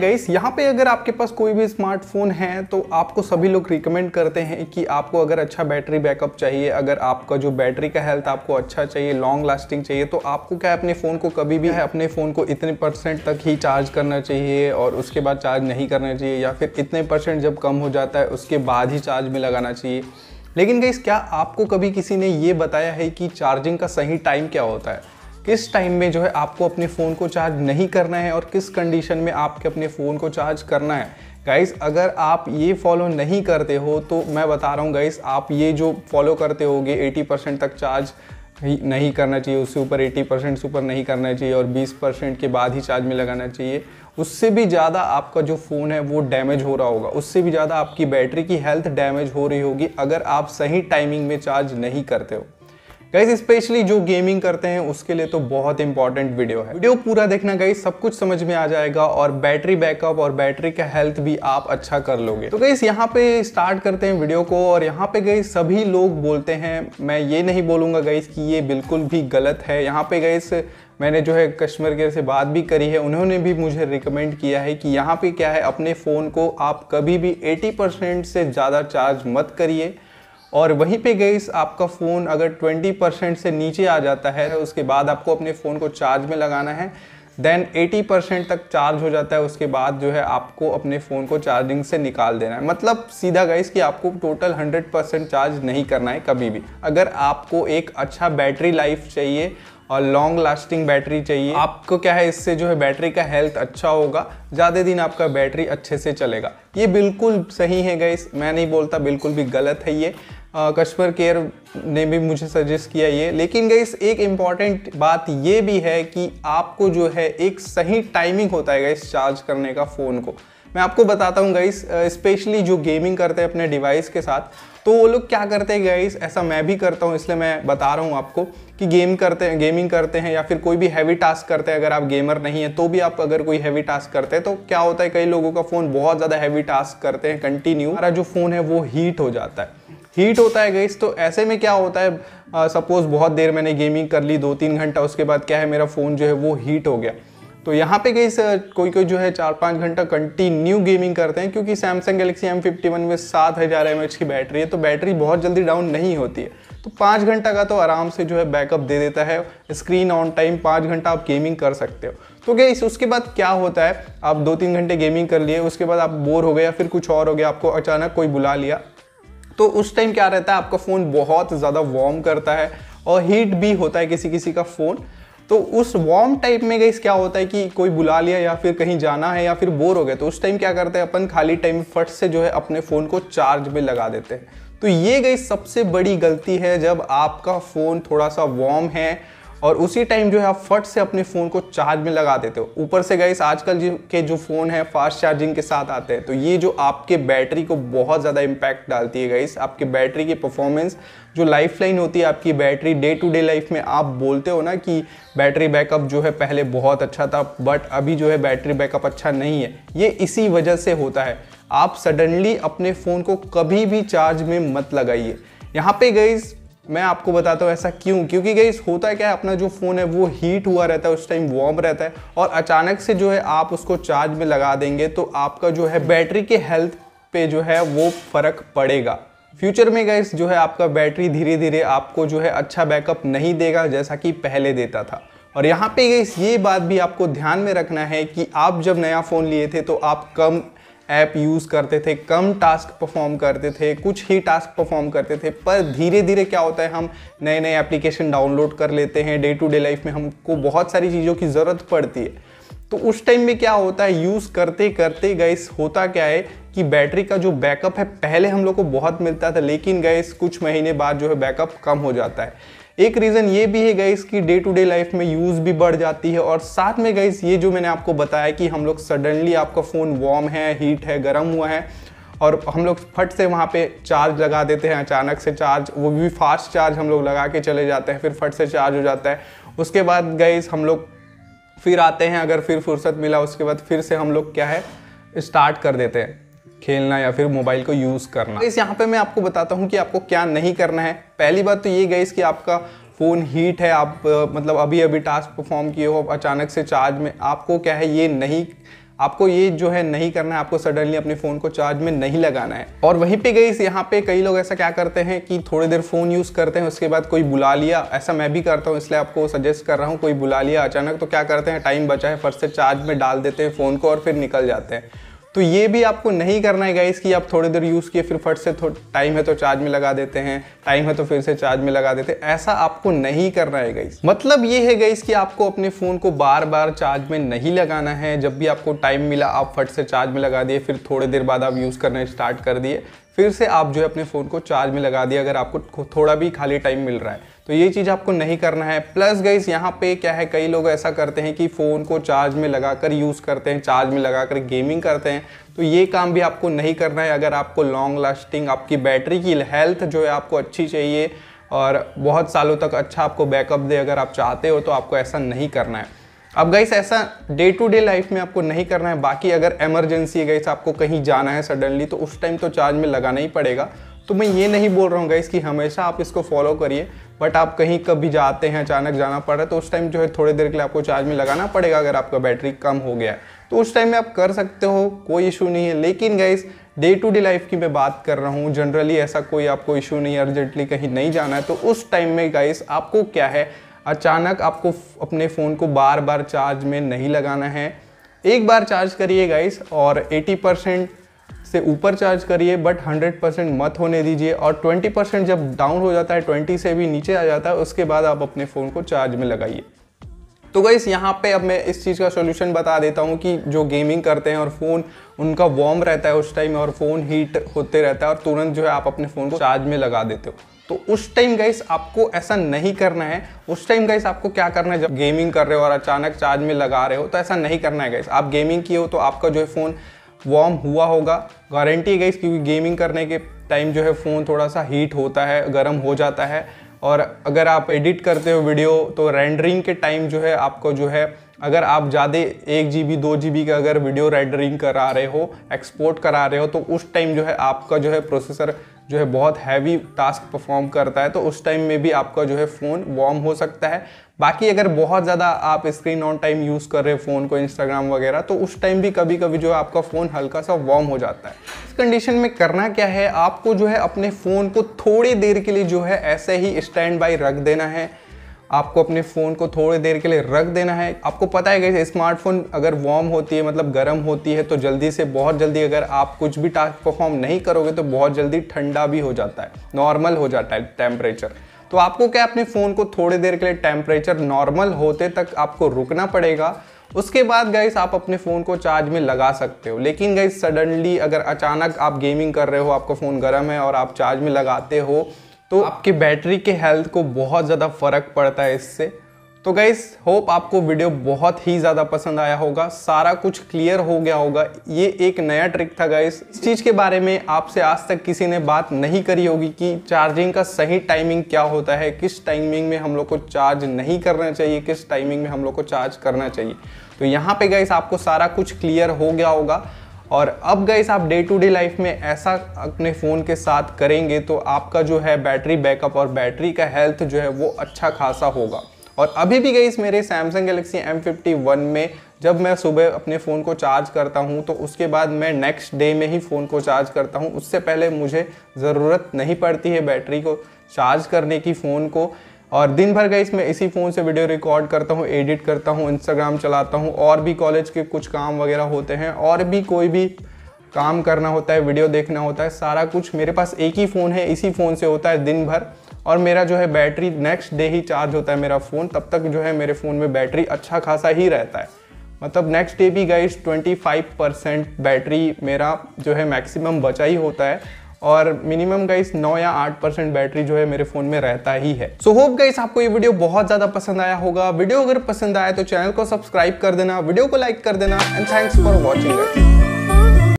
गईस यहाँ पे अगर आपके पास कोई भी स्मार्टफोन है तो आपको सभी लोग रिकमेंड करते हैं कि आपको अगर अच्छा बैटरी बैकअप चाहिए अगर आपका जो बैटरी का हेल्थ आपको अच्छा चाहिए लॉन्ग लास्टिंग चाहिए तो आपको क्या है अपने फ़ोन को कभी भी है अपने फ़ोन को इतने परसेंट तक ही चार्ज करना चाहिए और उसके बाद चार्ज नहीं करना चाहिए या फिर इतने परसेंट जब कम हो जाता है उसके बाद ही चार्ज में लगाना चाहिए लेकिन गईस क्या आपको कभी किसी ने ये बताया है कि चार्जिंग का सही टाइम क्या होता है किस टाइम में जो है आपको अपने फ़ोन को चार्ज नहीं करना है और किस कंडीशन में आपके अपने फ़ोन को चार्ज करना है गाइस अगर आप ये फॉलो नहीं करते हो तो मैं बता रहा हूँ गाइस आप ये जो फॉलो करते होगे 80 परसेंट तक चार्ज नहीं करना चाहिए उससे ऊपर 80 परसेंट से ऊपर नहीं करना चाहिए और 20 परसेंट के बाद ही चार्ज में लगाना चाहिए उससे भी ज़्यादा आपका जो फ़ोन है वो डैमेज हो रहा होगा उससे भी ज़्यादा आपकी बैटरी की हेल्थ डैमेज हो रही होगी अगर आप सही टाइमिंग में चार्ज नहीं करते हो गाइस स्पेशली जो गेमिंग करते हैं उसके लिए तो बहुत इंपॉर्टेंट वीडियो है वीडियो पूरा देखना गाइस सब कुछ समझ में आ जाएगा और बैटरी बैकअप और बैटरी का हेल्थ भी आप अच्छा कर लोगे तो गाइस यहाँ पे स्टार्ट करते हैं वीडियो को और यहाँ पे गई सभी लोग बोलते हैं मैं ये नहीं बोलूँगा गाइस कि ये बिल्कुल भी गलत है यहाँ पे गई मैंने जो है कस्टमर केयर से बात भी करी है उन्होंने भी मुझे रिकमेंड किया है कि यहाँ पे क्या है अपने फ़ोन को आप कभी भी 80 परसेंट से ज़्यादा चार्ज मत करिए और वहीं पे गई आपका फ़ोन अगर 20 परसेंट से नीचे आ जाता है तो उसके बाद आपको अपने फ़ोन को चार्ज में लगाना है देन 80 परसेंट तक चार्ज हो जाता है उसके बाद जो है आपको अपने फ़ोन को चार्जिंग से निकाल देना है मतलब सीधा गईस कि आपको टोटल 100 परसेंट चार्ज नहीं करना है कभी भी अगर आपको एक अच्छा बैटरी लाइफ चाहिए और लॉन्ग लास्टिंग बैटरी चाहिए आपको क्या है इससे जो है बैटरी का हेल्थ अच्छा होगा ज़्यादा दिन आपका बैटरी अच्छे से चलेगा ये बिल्कुल सही है गई मैं नहीं बोलता बिल्कुल भी गलत है ये कस्टमर केयर ने भी मुझे सजेस्ट किया ये लेकिन गई एक इम्पॉर्टेंट बात ये भी है कि आपको जो है एक सही टाइमिंग होता है गई चार्ज करने का फ़ोन को मैं आपको बताता हूँ गईस स्पेशली जो गेमिंग करते हैं अपने डिवाइस के साथ तो वो लोग क्या करते हैं गईस ऐसा मैं भी करता हूँ इसलिए मैं बता रहा हूँ आपको कि गेम करते हैं गेमिंग करते हैं या फिर कोई भी हैवी टास्क करते हैं अगर आप गेमर नहीं हैं तो भी आप अगर कोई हैवी टास्क करते हैं तो क्या होता है कई लोगों का फ़ोन बहुत ज़्यादा हैवी टास्क करते हैं कंटिन्यू हमारा जो फ़ोन है वो हीट हो जाता है हीट होता है गई तो ऐसे में क्या होता है सपोज़ बहुत देर मैंने गेमिंग कर ली दो तीन घंटा उसके बाद क्या है मेरा फ़ोन जो है वो हीट हो गया तो यहाँ पे गई कोई कोई जो है चार पाँच घंटा कंटिन्यू गेमिंग करते हैं क्योंकि Samsung Galaxy M fifty one में सात हज़ार एम की बैटरी है तो बैटरी बहुत जल्दी डाउन नहीं होती है तो पाँच घंटा का तो आराम से जो है बैकअप दे देता है स्क्रीन ऑन टाइम पाँच घंटा आप गेमिंग कर सकते हो तो गई उसके बाद क्या होता है आप दो तीन घंटे गेमिंग कर लिए उसके बाद आप बोर हो गए या फिर कुछ और हो गया आपको अचानक कोई बुला लिया तो उस टाइम क्या रहता है आपका फ़ोन बहुत ज़्यादा वार्म करता है और हीट भी होता है किसी किसी का फ़ोन तो उस वार्म टाइप में गई क्या होता है कि कोई बुला लिया या फिर कहीं जाना है या फिर बोर हो गए तो उस टाइम क्या करते हैं अपन खाली टाइम फट से जो है अपने फ़ोन को चार्ज में लगा देते हैं तो ये गई सबसे बड़ी गलती है जब आपका फ़ोन थोड़ा सा वार्म है और उसी टाइम जो है आप फट से अपने फ़ोन को चार्ज में लगा देते हो ऊपर से गई आजकल के जो फ़ोन है फास्ट चार्जिंग के साथ आते हैं तो ये जो आपके बैटरी को बहुत ज़्यादा इम्पैक्ट डालती है गई आपकी बैटरी की परफॉर्मेंस जो लाइफ लाइन होती है आपकी battery day to day life में आप बोलते हो ना कि बैटरी बैकअप जो है पहले बहुत अच्छा था बट अभी जो है बैटरी बैकअप अच्छा नहीं है ये इसी वजह से होता है आप सडनली अपने फ़ोन को कभी भी चार्ज में मत लगाइए यहाँ पे गई मैं आपको बताता हूँ ऐसा क्यों क्योंकि गई होता है क्या है अपना जो फ़ोन है वो हीट हुआ रहता है उस टाइम वार्म रहता है और अचानक से जो है आप उसको चार्ज में लगा देंगे तो आपका जो है बैटरी के हेल्थ पे जो है वो फ़र्क पड़ेगा फ्यूचर में गैस जो है आपका बैटरी धीरे धीरे आपको जो है अच्छा बैकअप नहीं देगा जैसा कि पहले देता था और यहाँ पे गई ये बात भी आपको ध्यान में रखना है कि आप जब नया फ़ोन लिए थे तो आप कम ऐप यूज़ करते थे कम टास्क परफॉर्म करते थे कुछ ही टास्क परफॉर्म करते थे पर धीरे धीरे क्या होता है हम नए नए एप्लीकेशन डाउनलोड कर लेते हैं डे टू डे लाइफ में हमको बहुत सारी चीज़ों की ज़रूरत पड़ती है तो उस टाइम में क्या होता है यूज़ करते करते गैस होता क्या है कि बैटरी का जो बैकअप है पहले हम लोग को बहुत मिलता था लेकिन गैस कुछ महीने बाद जो है बैकअप कम हो जाता है एक रीज़न ये भी है गाइस कि डे टू डे लाइफ में यूज़ भी बढ़ जाती है और साथ में गाइस ये जो मैंने आपको बताया कि हम लोग सडनली आपका फ़ोन वार्म है हीट है गर्म हुआ है और हम लोग फट से वहाँ पे चार्ज लगा देते हैं अचानक से चार्ज वो भी फास्ट चार्ज हम लोग लगा के चले जाते हैं फिर फट से चार्ज हो जाता है उसके बाद गाइस हम लोग फिर आते हैं अगर फिर फुर्सत मिला उसके बाद फिर से हम लोग क्या है स्टार्ट कर देते हैं खेलना या फिर मोबाइल को यूज़ करना इस यहाँ पे मैं आपको बताता हूँ कि आपको क्या नहीं करना है पहली बात तो ये गई कि आपका फ़ोन हीट है आप मतलब अभी अभी टास्क परफॉर्म किए हो अचानक से चार्ज में आपको क्या है ये नहीं आपको ये जो है नहीं करना है आपको सडनली अपने फ़ोन को चार्ज में नहीं लगाना है और वहीं पे गई यहाँ पे कई लोग ऐसा क्या करते हैं कि थोड़ी देर फ़ोन यूज़ करते हैं उसके बाद कोई बुला लिया ऐसा मैं भी करता हूँ इसलिए आपको सजेस्ट कर रहा हूँ कोई बुला लिया अचानक तो क्या करते हैं टाइम बचा है फर्स्ट से चार्ज में डाल देते हैं फ़ोन को और फिर निकल जाते हैं तो ये भी आपको नहीं करना है गाइस कि आप थोड़ी देर यूज़ किए फिर फट से टाइम है तो चार्ज में लगा देते हैं टाइम है तो फिर से चार्ज में लगा देते हैं ऐसा आपको नहीं करना है गाइस मतलब ये है गाइस कि आपको अपने फ़ोन को बार बार चार्ज में नहीं लगाना है जब भी आपको टाइम मिला आप फट से चार्ज में लगा दिए फिर थोड़ी देर बाद आप यूज़ करना स्टार्ट कर दिए फिर से आप जो है अपने फ़ोन को चार्ज में लगा दिए अगर आपको थोड़ा भी खाली टाइम मिल रहा है तो ये चीज़ आपको नहीं करना है प्लस गईस यहाँ पे क्या है कई लोग ऐसा करते हैं कि फ़ोन को चार्ज में लगा कर यूज़ करते हैं चार्ज में लगा कर गेमिंग करते हैं तो ये काम भी आपको नहीं करना है अगर आपको लॉन्ग लास्टिंग आपकी बैटरी की हेल्थ जो है आपको अच्छी चाहिए और बहुत सालों तक अच्छा आपको बैकअप दे अगर आप चाहते हो तो आपको ऐसा नहीं करना है अब गईस ऐसा डे टू डे लाइफ में आपको नहीं करना है बाकी अगर एमरजेंसी गईस आपको कहीं जाना है सडनली तो उस टाइम तो चार्ज में लगाना ही पड़ेगा तो मैं ये नहीं बोल रहा हूँ गाइस कि हमेशा आप इसको फॉलो करिए बट आप कहीं कभी जाते हैं अचानक जाना पड़ रहा है तो उस टाइम जो है थोड़ी देर के लिए आपको चार्ज में लगाना पड़ेगा अगर आपका बैटरी कम हो गया तो उस टाइम में आप कर सकते हो कोई इशू नहीं है लेकिन guys day to day life की मैं बात कर रहा हूँ जनरली ऐसा कोई आपको इशू नहीं है अर्जेंटली कहीं नहीं जाना है तो उस टाइम में गाइस आपको क्या है अचानक आपको अपने फ़ोन को बार बार चार्ज में नहीं लगाना है एक बार चार्ज करिए गाइस और 80 परसेंट से ऊपर चार्ज करिए बट 100 परसेंट मत होने दीजिए और 20 परसेंट जब डाउन हो जाता है 20 से भी नीचे आ जाता है उसके बाद आप अपने फ़ोन को चार्ज में लगाइए तो गाइस यहाँ पे अब मैं इस चीज़ का सोल्यूशन बता देता हूँ कि जो गेमिंग करते हैं और फ़ोन उनका वार्म रहता है उस टाइम और फ़ोन हीट होते रहता है और तुरंत जो है आप अपने फ़ोन को चार्ज में लगा देते हो तो उस टाइम गाइस आपको ऐसा नहीं करना है उस टाइम गाइस आपको क्या करना है जब गेमिंग कर रहे हो और अचानक चार्ज में लगा रहे हो तो ऐसा नहीं करना है गाइस आप गेमिंग किए हो तो आपका जो है फ़ोन वार्म हुआ होगा गारंटी गई क्योंकि गेमिंग करने के टाइम जो है फ़ोन थोड़ा सा हीट होता है गर्म हो जाता है और अगर आप एडिट करते हो वीडियो तो रेंडरिंग के टाइम जो है आपको जो है अगर आप ज़्यादा एक जी बी दो जी बी का अगर वीडियो रेंडरिंग करा रहे हो एक्सपोर्ट करा रहे हो तो उस टाइम जो है आपका जो है प्रोसेसर जो है बहुत हैवी टास्क परफॉर्म करता है तो उस टाइम में भी आपका जो है फ़ोन वार्म हो सकता है बाकी अगर बहुत ज़्यादा आप स्क्रीन ऑन टाइम यूज़ कर रहे हो फ़ोन को इंस्टाग्राम वगैरह तो उस टाइम भी कभी कभी जो है आपका फ़ोन हल्का सा वार्म हो जाता है इस कंडीशन में करना क्या है आपको जो है अपने फ़ोन को थोड़ी देर के लिए जो है ऐसे ही स्टैंड बाई रख देना है आपको अपने फ़ोन को थोड़ी देर के लिए रख देना है आपको पता है कि स्मार्टफोन अगर वार्म होती है मतलब गर्म होती है तो जल्दी से बहुत जल्दी अगर आप कुछ भी टास्क परफॉर्म नहीं करोगे तो बहुत जल्दी ठंडा भी हो जाता है नॉर्मल हो जाता है टेम्परेचर तो आपको क्या अपने फ़ोन को थोड़ी देर के लिए टेम्परेचर नॉर्मल होते तक आपको रुकना पड़ेगा उसके बाद गाइस आप अपने फ़ोन को चार्ज में लगा सकते हो लेकिन गाइस सडनली अगर अचानक आप गेमिंग कर रहे हो आपका फ़ोन गर्म है और आप चार्ज में लगाते हो तो आपकी बैटरी के हेल्थ को बहुत ज़्यादा फ़र्क पड़ता है इससे तो गाइज होप आपको वीडियो बहुत ही ज़्यादा पसंद आया होगा सारा कुछ क्लियर हो गया होगा ये एक नया ट्रिक था गाइज इस चीज़ के बारे में आपसे आज तक किसी ने बात नहीं करी होगी कि चार्जिंग का सही टाइमिंग क्या होता है किस टाइमिंग में हम लोग को चार्ज नहीं करना चाहिए किस टाइमिंग में हम लोग को चार्ज करना चाहिए तो यहाँ पे गाइस आपको सारा कुछ क्लियर हो गया होगा और अब गाइस आप डे टू डे लाइफ में ऐसा अपने फ़ोन के साथ करेंगे तो आपका जो है बैटरी बैकअप और बैटरी का हेल्थ जो है वो अच्छा खासा होगा और अभी भी गई मेरे सैमसंग गलेक्सी एम में जब मैं सुबह अपने फ़ोन को चार्ज करता हूँ तो उसके बाद मैं नेक्स्ट डे में ही फ़ोन को चार्ज करता हूँ उससे पहले मुझे ज़रूरत नहीं पड़ती है बैटरी को चार्ज करने की फ़ोन को और दिन भर गई मैं इसी फ़ोन से वीडियो रिकॉर्ड करता हूँ एडिट करता हूँ इंस्टाग्राम चलाता हूँ और भी कॉलेज के कुछ काम वगैरह होते हैं और भी कोई भी काम करना होता है वीडियो देखना होता है सारा कुछ मेरे पास एक ही फ़ोन है इसी फ़ोन से होता है दिन भर और मेरा जो है बैटरी नेक्स्ट डे ही चार्ज होता है मेरा फ़ोन तब तक जो है मेरे फ़ोन में बैटरी अच्छा खासा ही रहता है मतलब नेक्स्ट डे भी ट्वेंटी 25 परसेंट बैटरी मेरा जो है मैक्सिमम बचा ही होता है और मिनिमम गाइस 9 या 8 परसेंट बैटरी जो है मेरे फोन में रहता ही है सो होप गाइस आपको ये वीडियो बहुत ज्यादा पसंद आया होगा वीडियो अगर पसंद आया तो चैनल को सब्सक्राइब कर देना वीडियो को लाइक कर देना एंड थैंक्स फॉर वॉचिंग